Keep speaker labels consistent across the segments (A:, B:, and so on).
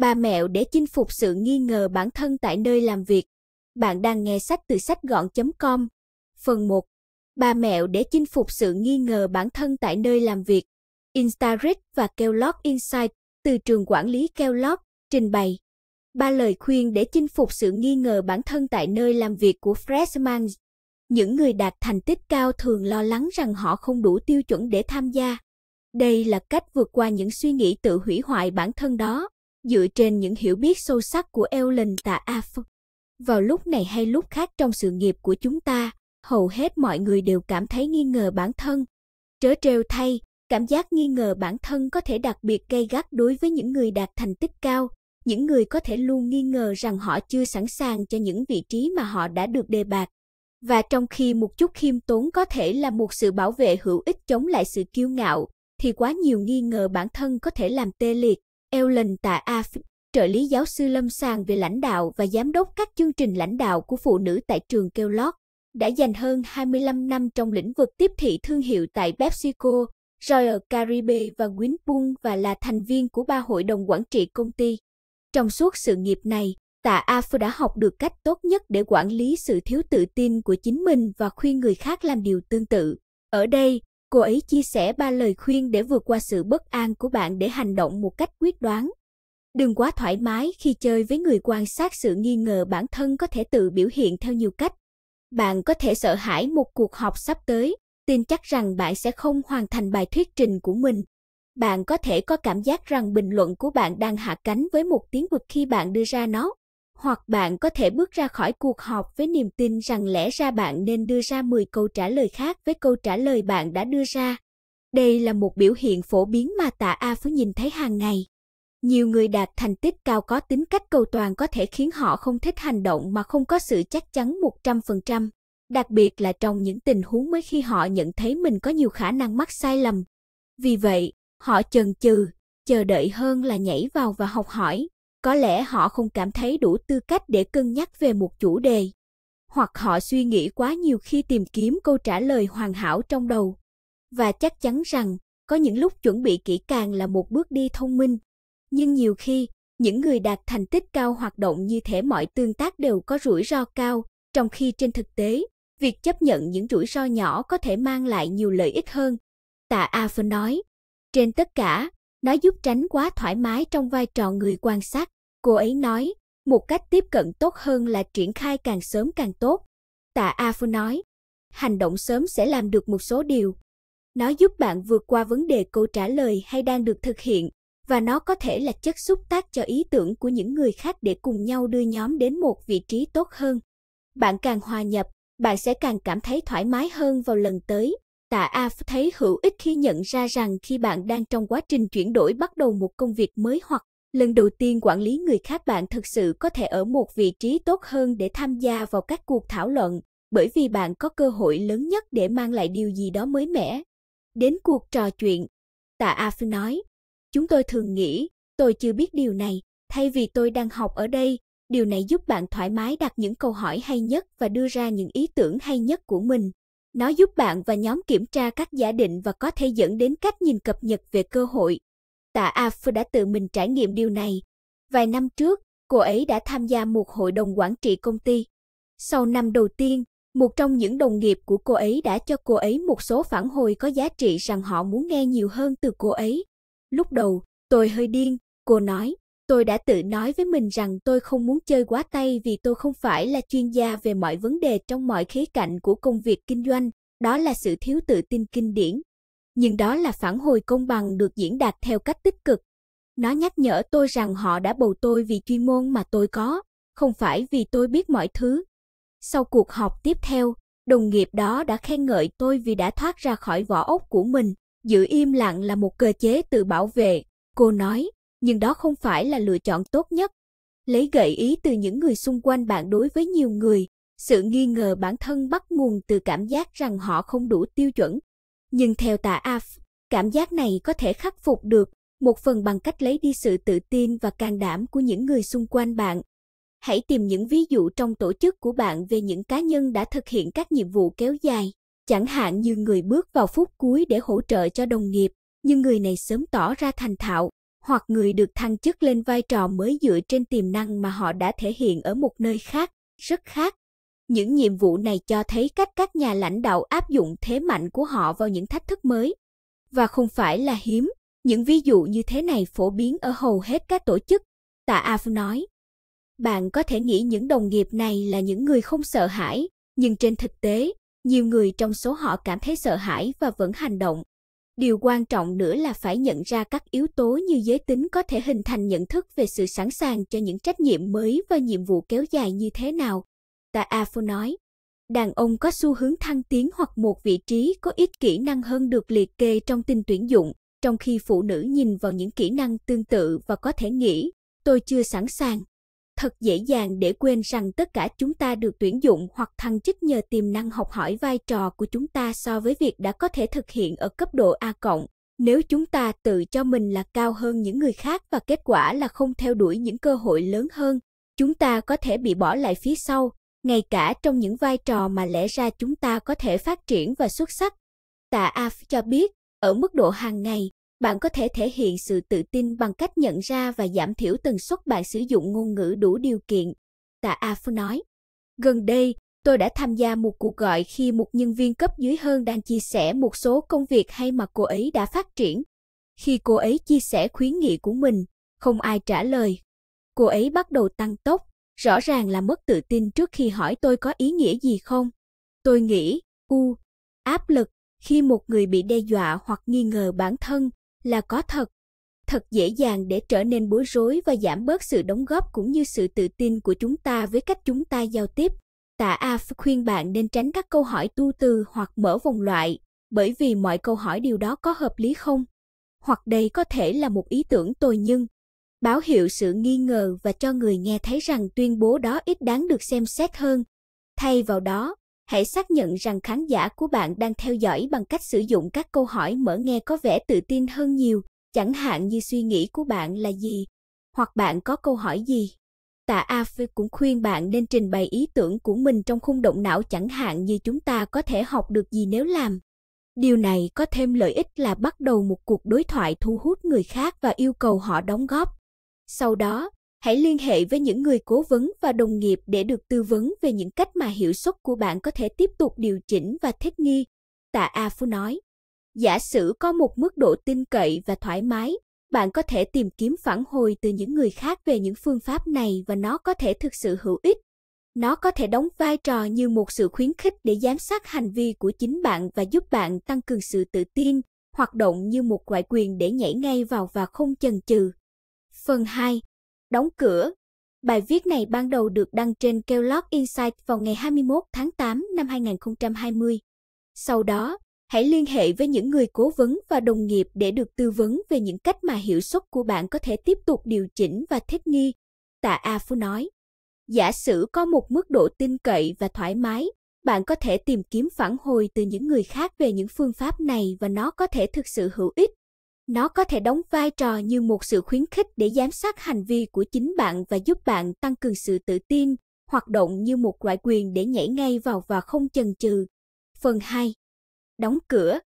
A: Ba mẹo để chinh phục sự nghi ngờ bản thân tại nơi làm việc. Bạn đang nghe sách từ sách gọn.com. Phần 1. Ba mẹo để chinh phục sự nghi ngờ bản thân tại nơi làm việc. Instarit và Kellogg Insight từ trường quản lý Kellogg trình bày ba lời khuyên để chinh phục sự nghi ngờ bản thân tại nơi làm việc của Freshman. Những người đạt thành tích cao thường lo lắng rằng họ không đủ tiêu chuẩn để tham gia. Đây là cách vượt qua những suy nghĩ tự hủy hoại bản thân đó. Dựa trên những hiểu biết sâu sắc của Ellen và Af, vào lúc này hay lúc khác trong sự nghiệp của chúng ta, hầu hết mọi người đều cảm thấy nghi ngờ bản thân. Trớ trêu thay, cảm giác nghi ngờ bản thân có thể đặc biệt gây gắt đối với những người đạt thành tích cao, những người có thể luôn nghi ngờ rằng họ chưa sẵn sàng cho những vị trí mà họ đã được đề bạt. Và trong khi một chút khiêm tốn có thể là một sự bảo vệ hữu ích chống lại sự kiêu ngạo, thì quá nhiều nghi ngờ bản thân có thể làm tê liệt, Ellen Tạ A, trợ lý giáo sư lâm sàng về lãnh đạo và giám đốc các chương trình lãnh đạo của phụ nữ tại trường kêu lót, đã dành hơn 25 năm trong lĩnh vực tiếp thị thương hiệu tại PepsiCo, Royal Caribbean và Winpool và là thành viên của ba hội đồng quản trị công ty. Trong suốt sự nghiệp này, Tạ A đã học được cách tốt nhất để quản lý sự thiếu tự tin của chính mình và khuyên người khác làm điều tương tự. Ở đây, Cô ấy chia sẻ ba lời khuyên để vượt qua sự bất an của bạn để hành động một cách quyết đoán. Đừng quá thoải mái khi chơi với người quan sát sự nghi ngờ bản thân có thể tự biểu hiện theo nhiều cách. Bạn có thể sợ hãi một cuộc họp sắp tới, tin chắc rằng bạn sẽ không hoàn thành bài thuyết trình của mình. Bạn có thể có cảm giác rằng bình luận của bạn đang hạ cánh với một tiếng vực khi bạn đưa ra nó hoặc bạn có thể bước ra khỏi cuộc họp với niềm tin rằng lẽ ra bạn nên đưa ra 10 câu trả lời khác với câu trả lời bạn đã đưa ra. Đây là một biểu hiện phổ biến mà tạ A Phú nhìn thấy hàng ngày. Nhiều người đạt thành tích cao có tính cách cầu toàn có thể khiến họ không thích hành động mà không có sự chắc chắn 100%, đặc biệt là trong những tình huống mới khi họ nhận thấy mình có nhiều khả năng mắc sai lầm. Vì vậy, họ chần chừ, chờ đợi hơn là nhảy vào và học hỏi có lẽ họ không cảm thấy đủ tư cách để cân nhắc về một chủ đề hoặc họ suy nghĩ quá nhiều khi tìm kiếm câu trả lời hoàn hảo trong đầu và chắc chắn rằng có những lúc chuẩn bị kỹ càng là một bước đi thông minh nhưng nhiều khi những người đạt thành tích cao hoạt động như thể mọi tương tác đều có rủi ro cao trong khi trên thực tế việc chấp nhận những rủi ro nhỏ có thể mang lại nhiều lợi ích hơn tạ a phân nói trên tất cả nó giúp tránh quá thoải mái trong vai trò người quan sát. Cô ấy nói, một cách tiếp cận tốt hơn là triển khai càng sớm càng tốt. Tạ A Phu nói, hành động sớm sẽ làm được một số điều. Nó giúp bạn vượt qua vấn đề câu trả lời hay đang được thực hiện, và nó có thể là chất xúc tác cho ý tưởng của những người khác để cùng nhau đưa nhóm đến một vị trí tốt hơn. Bạn càng hòa nhập, bạn sẽ càng cảm thấy thoải mái hơn vào lần tới. Tạ A thấy hữu ích khi nhận ra rằng khi bạn đang trong quá trình chuyển đổi bắt đầu một công việc mới hoặc lần đầu tiên quản lý người khác bạn thực sự có thể ở một vị trí tốt hơn để tham gia vào các cuộc thảo luận, bởi vì bạn có cơ hội lớn nhất để mang lại điều gì đó mới mẻ. Đến cuộc trò chuyện, Tạ A nói, chúng tôi thường nghĩ, tôi chưa biết điều này, thay vì tôi đang học ở đây, điều này giúp bạn thoải mái đặt những câu hỏi hay nhất và đưa ra những ý tưởng hay nhất của mình nó giúp bạn và nhóm kiểm tra các giả định và có thể dẫn đến cách nhìn cập nhật về cơ hội. Tạ Af đã tự mình trải nghiệm điều này. Vài năm trước, cô ấy đã tham gia một hội đồng quản trị công ty. Sau năm đầu tiên, một trong những đồng nghiệp của cô ấy đã cho cô ấy một số phản hồi có giá trị rằng họ muốn nghe nhiều hơn từ cô ấy. Lúc đầu, tôi hơi điên, cô nói, Tôi đã tự nói với mình rằng tôi không muốn chơi quá tay vì tôi không phải là chuyên gia về mọi vấn đề trong mọi khía cạnh của công việc kinh doanh, đó là sự thiếu tự tin kinh điển. Nhưng đó là phản hồi công bằng được diễn đạt theo cách tích cực. Nó nhắc nhở tôi rằng họ đã bầu tôi vì chuyên môn mà tôi có, không phải vì tôi biết mọi thứ. Sau cuộc họp tiếp theo, đồng nghiệp đó đã khen ngợi tôi vì đã thoát ra khỏi vỏ ốc của mình, giữ im lặng là một cơ chế tự bảo vệ, cô nói nhưng đó không phải là lựa chọn tốt nhất. Lấy gợi ý từ những người xung quanh bạn đối với nhiều người, sự nghi ngờ bản thân bắt nguồn từ cảm giác rằng họ không đủ tiêu chuẩn. Nhưng theo tà AF, cảm giác này có thể khắc phục được, một phần bằng cách lấy đi sự tự tin và can đảm của những người xung quanh bạn. Hãy tìm những ví dụ trong tổ chức của bạn về những cá nhân đã thực hiện các nhiệm vụ kéo dài, chẳng hạn như người bước vào phút cuối để hỗ trợ cho đồng nghiệp, nhưng người này sớm tỏ ra thành thạo, hoặc người được thăng chức lên vai trò mới dựa trên tiềm năng mà họ đã thể hiện ở một nơi khác, rất khác. Những nhiệm vụ này cho thấy cách các nhà lãnh đạo áp dụng thế mạnh của họ vào những thách thức mới. Và không phải là hiếm, những ví dụ như thế này phổ biến ở hầu hết các tổ chức, Tạ Af nói. Bạn có thể nghĩ những đồng nghiệp này là những người không sợ hãi, nhưng trên thực tế, nhiều người trong số họ cảm thấy sợ hãi và vẫn hành động. Điều quan trọng nữa là phải nhận ra các yếu tố như giới tính có thể hình thành nhận thức về sự sẵn sàng cho những trách nhiệm mới và nhiệm vụ kéo dài như thế nào. Ta Afo nói, đàn ông có xu hướng thăng tiến hoặc một vị trí có ít kỹ năng hơn được liệt kê trong tin tuyển dụng, trong khi phụ nữ nhìn vào những kỹ năng tương tự và có thể nghĩ, tôi chưa sẵn sàng, thật dễ dàng để quên rằng tất cả chúng ta được tuyển dụng hoặc thăng chức nhờ tiềm năng học hỏi vai trò của chúng ta so với việc đã có thể thực hiện ở cấp độ A cộng. Nếu chúng ta tự cho mình là cao hơn những người khác và kết quả là không theo đuổi những cơ hội lớn hơn, chúng ta có thể bị bỏ lại phía sau, ngay cả trong những vai trò mà lẽ ra chúng ta có thể phát triển và xuất sắc. Tạ Af cho biết, ở mức độ hàng ngày, bạn có thể thể hiện sự tự tin bằng cách nhận ra và giảm thiểu tần suất bạn sử dụng ngôn ngữ đủ điều kiện. Tạ A Phu nói, gần đây tôi đã tham gia một cuộc gọi khi một nhân viên cấp dưới hơn đang chia sẻ một số công việc hay mà cô ấy đã phát triển. Khi cô ấy chia sẻ khuyến nghị của mình, không ai trả lời. Cô ấy bắt đầu tăng tốc, rõ ràng là mất tự tin trước khi hỏi tôi có ý nghĩa gì không. Tôi nghĩ, u, áp lực khi một người bị đe dọa hoặc nghi ngờ bản thân là có thật thật dễ dàng để trở nên bối rối và giảm bớt sự đóng góp cũng như sự tự tin của chúng ta với cách chúng ta giao tiếp. Tạ Af khuyên bạn nên tránh các câu hỏi tu từ hoặc mở vòng loại, bởi vì mọi câu hỏi điều đó có hợp lý không? Hoặc đây có thể là một ý tưởng tồi nhưng báo hiệu sự nghi ngờ và cho người nghe thấy rằng tuyên bố đó ít đáng được xem xét hơn. Thay vào đó, hãy xác nhận rằng khán giả của bạn đang theo dõi bằng cách sử dụng các câu hỏi mở nghe có vẻ tự tin hơn nhiều, chẳng hạn như suy nghĩ của bạn là gì, hoặc bạn có câu hỏi gì. Tạ A Phê cũng khuyên bạn nên trình bày ý tưởng của mình trong khung động não chẳng hạn như chúng ta có thể học được gì nếu làm. Điều này có thêm lợi ích là bắt đầu một cuộc đối thoại thu hút người khác và yêu cầu họ đóng góp. Sau đó, Hãy liên hệ với những người cố vấn và đồng nghiệp để được tư vấn về những cách mà hiệu suất của bạn có thể tiếp tục điều chỉnh và thích nghi. Tạ A Phu nói, giả sử có một mức độ tin cậy và thoải mái, bạn có thể tìm kiếm phản hồi từ những người khác về những phương pháp này và nó có thể thực sự hữu ích. Nó có thể đóng vai trò như một sự khuyến khích để giám sát hành vi của chính bạn và giúp bạn tăng cường sự tự tin, hoạt động như một loại quyền để nhảy ngay vào và không chần chừ. Phần 2 đóng cửa. Bài viết này ban đầu được đăng trên Kellogg Insight vào ngày 21 tháng 8 năm 2020. Sau đó, hãy liên hệ với những người cố vấn và đồng nghiệp để được tư vấn về những cách mà hiệu suất của bạn có thể tiếp tục điều chỉnh và thích nghi. Tạ A Phu nói, giả sử có một mức độ tin cậy và thoải mái, bạn có thể tìm kiếm phản hồi từ những người khác về những phương pháp này và nó có thể thực sự hữu ích nó có thể đóng vai trò như một sự khuyến khích để giám sát hành vi của chính bạn và giúp bạn tăng cường sự tự tin, hoạt động như một loại quyền để nhảy ngay vào và không chần chừ. Phần 2. Đóng cửa.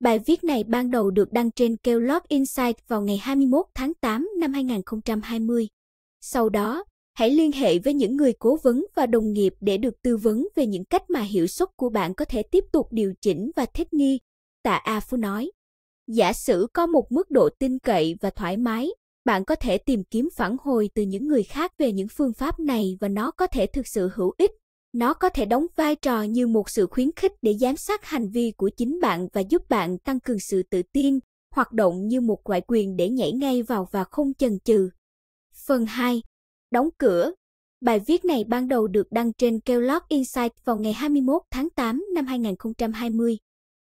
A: Bài viết này ban đầu được đăng trên Kellogg Insight vào ngày 21 tháng 8 năm 2020. Sau đó, hãy liên hệ với những người cố vấn và đồng nghiệp để được tư vấn về những cách mà hiệu suất của bạn có thể tiếp tục điều chỉnh và thích nghi, tạ A Phú nói. Giả sử có một mức độ tin cậy và thoải mái, bạn có thể tìm kiếm phản hồi từ những người khác về những phương pháp này và nó có thể thực sự hữu ích. Nó có thể đóng vai trò như một sự khuyến khích để giám sát hành vi của chính bạn và giúp bạn tăng cường sự tự tin, hoạt động như một ngoại quyền để nhảy ngay vào và không chần chừ. Phần 2. Đóng cửa. Bài viết này ban đầu được đăng trên Kellogg Insight vào ngày 21 tháng 8 năm 2020.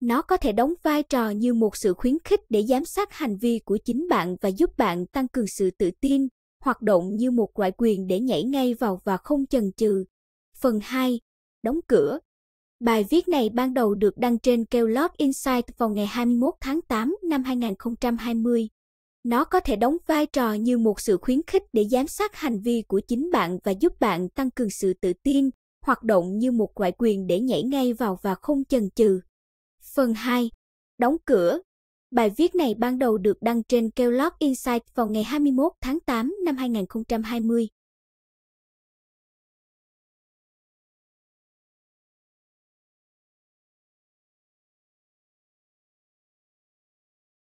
A: Nó có thể đóng vai trò như một sự khuyến khích để giám sát hành vi của chính bạn và giúp bạn tăng cường sự tự tin, hoạt động như một loại quyền để nhảy ngay vào và không chần chừ. Phần 2. Đóng cửa Bài viết này ban đầu được đăng trên Kellogg Insight vào ngày 21 tháng 8 năm 2020. Nó có thể đóng vai trò như một sự khuyến khích để giám sát hành vi của chính bạn và giúp bạn tăng cường sự tự tin, hoạt động như một loại quyền để nhảy ngay vào và không chần chừ. Phần 2. Đóng cửa. Bài viết này ban đầu được đăng trên Kellogg Insight vào ngày 21 tháng 8 năm 2020.